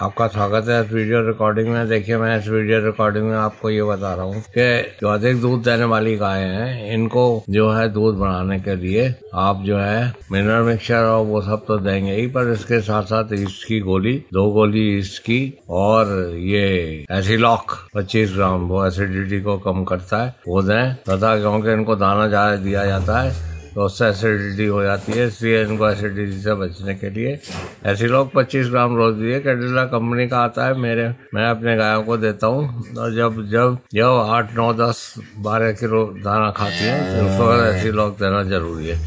आपका स्वागत है इस वीडियो रिकॉर्डिंग में देखिए मैं इस वीडियो रिकॉर्डिंग में आपको ये बता रहा हूँ कि जो अधिक दूध देने वाली गायें हैं इनको जो है दूध बनाने के लिए आप जो है मिनरल मिक्सचर और वो सब तो देंगे ही पर इसके साथ साथ ईस्ट की गोली दो गोली ईस्ट की और ये एसिलॉक पच्चीस ग्राम वो एसिडिटी को कम करता है वो दें तथा क्योंकि इनको दाना ज्यादा दिया जाता है बहुत सा एसिडिटी हो जाती है इसलिए इनको एसिडिटी से बचने के लिए लोग 25 ग्राम रोज दिए कैडिला कंपनी का आता है मेरे मैं अपने गायों को देता हूँ और जब जब जब आठ नौ दस बारह किलो दाना खाती है तो उसको लोग देना जरूरी है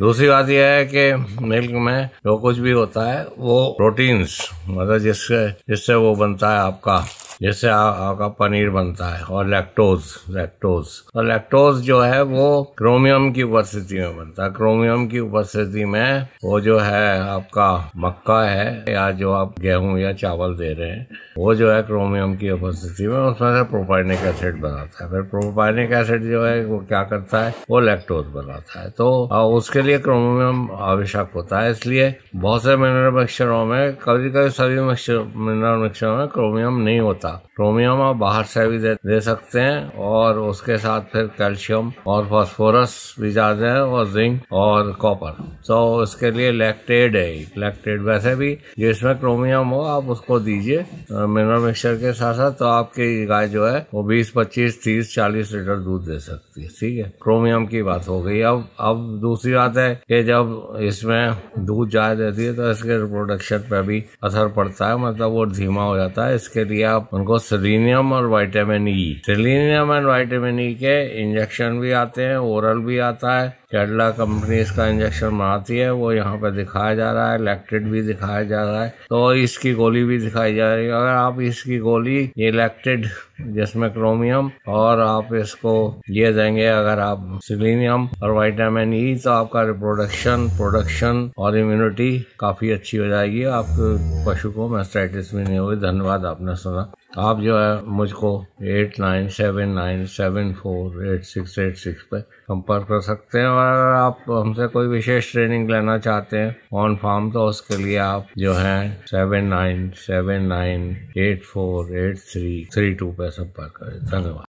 दूसरी बात यह है कि मिल्क में जो कुछ भी होता है वो प्रोटीन्स मतलब जिससे जिससे वो बनता है आपका जैसे आपका पनीर बनता है और लैक्टोज लैक्टोज और लैक्टोज जो है वो क्रोमियम की उपस्थिति में बनता है क्रोमियम की उपस्थिति में वो जो है आपका मक्का है या जो आप गेहूं या चावल दे रहे हैं वो जो है क्रोमियम की उपस्थिति में उसमें से प्रोपाइनिक एसिड बनाता है फिर प्रोपाइनिक एसिड जो है वो क्या करता है वो लैक्टोज बनाता है तो उसके लिए क्रोमियम आवश्यक होता है इसलिए बहुत से मिनरल मिक्सचरों में कभी कभी सभी मिक्सर मिनरल मिक्सरों में क्रोमियम नहीं होता होता क्रोमियम आप बाहर से भी दे, दे सकते हैं और उसके साथ फिर कैल्शियम और फॉस्फोरस भी जाते हैं और जिंक और कॉपर तो उसके लिए लैक्टेड है लैक्टेड वैसे भी जिसमें क्रोमियम हो आप उसको दीजिए मिनरल मिक्सचर के साथ साथ तो आपकी गाय जो है वो बीस पच्चीस तीस चालीस लीटर दूध दे सकती है ठीक है क्रोमियम की बात हो गई अब अब दूसरी बात है कि जब इसमें दूध ज्यादा देती है तो इसके रिप्रोडक्शन पे भी असर पड़ता है मतलब वो धीमा हो जाता है इसके लिए आप उनको सेलिनियम और vitamin E selenium and vitamin E के इंजेक्शन भी आते हैं ओरल भी आता है कैडला कंपनी इसका इंजेक्शन बनाती है वो यहाँ पर दिखाया जा रहा है इलेक्ट्रेड भी दिखाया जा रहा है तो इसकी गोली भी दिखाई जा रही है अगर आप इसकी गोली ये इलेक्ट्रेड जिसमें क्रोमियम और आप इसको ये देंगे अगर आप सिलीनियम और वाइटामिन ई e, तो आपका रिप्रोडक्शन प्रोडक्शन और इम्यूनिटी काफ़ी अच्छी हो जाएगी आपके पशु को मैस्टाइटिस भी नहीं होगी धन्यवाद आपने सुना आप जो है मुझको eight nine seven nine seven four eight six eight six पर संपर्क कर सकते हैं अगर आप हमसे कोई विशेष ट्रेनिंग लेना चाहते हैं ऑन फार्म तो उसके लिए आप जो है seven nine seven nine eight four eight three three two पे संपर्क करें धन्यवाद